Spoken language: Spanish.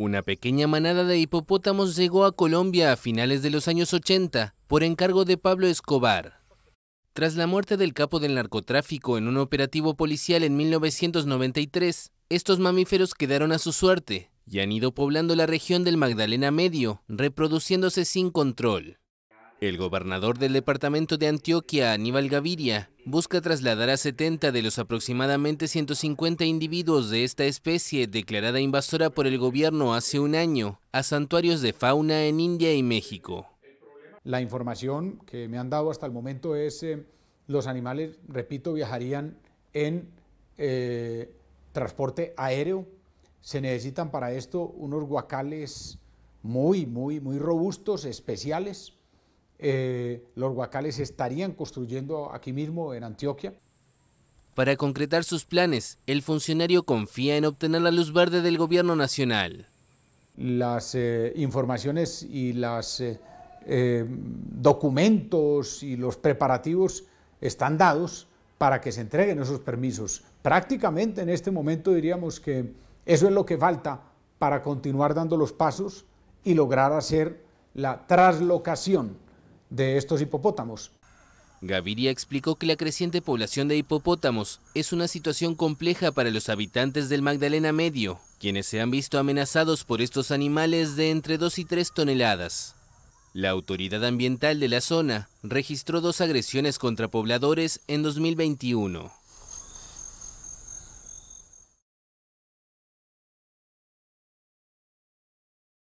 Una pequeña manada de hipopótamos llegó a Colombia a finales de los años 80 por encargo de Pablo Escobar. Tras la muerte del capo del narcotráfico en un operativo policial en 1993, estos mamíferos quedaron a su suerte y han ido poblando la región del Magdalena Medio, reproduciéndose sin control. El gobernador del departamento de Antioquia, Aníbal Gaviria, busca trasladar a 70 de los aproximadamente 150 individuos de esta especie declarada invasora por el gobierno hace un año a santuarios de fauna en India y México. La información que me han dado hasta el momento es que eh, los animales, repito, viajarían en eh, transporte aéreo. Se necesitan para esto unos guacales muy, muy, muy robustos, especiales eh, los huacales estarían construyendo aquí mismo en Antioquia. Para concretar sus planes, el funcionario confía en obtener la luz verde del gobierno nacional. Las eh, informaciones y los eh, documentos y los preparativos están dados para que se entreguen esos permisos. Prácticamente en este momento diríamos que eso es lo que falta para continuar dando los pasos y lograr hacer la traslocación de estos hipopótamos. Gaviria explicó que la creciente población de hipopótamos es una situación compleja para los habitantes del Magdalena Medio, quienes se han visto amenazados por estos animales de entre 2 y 3 toneladas. La autoridad ambiental de la zona registró dos agresiones contra pobladores en 2021.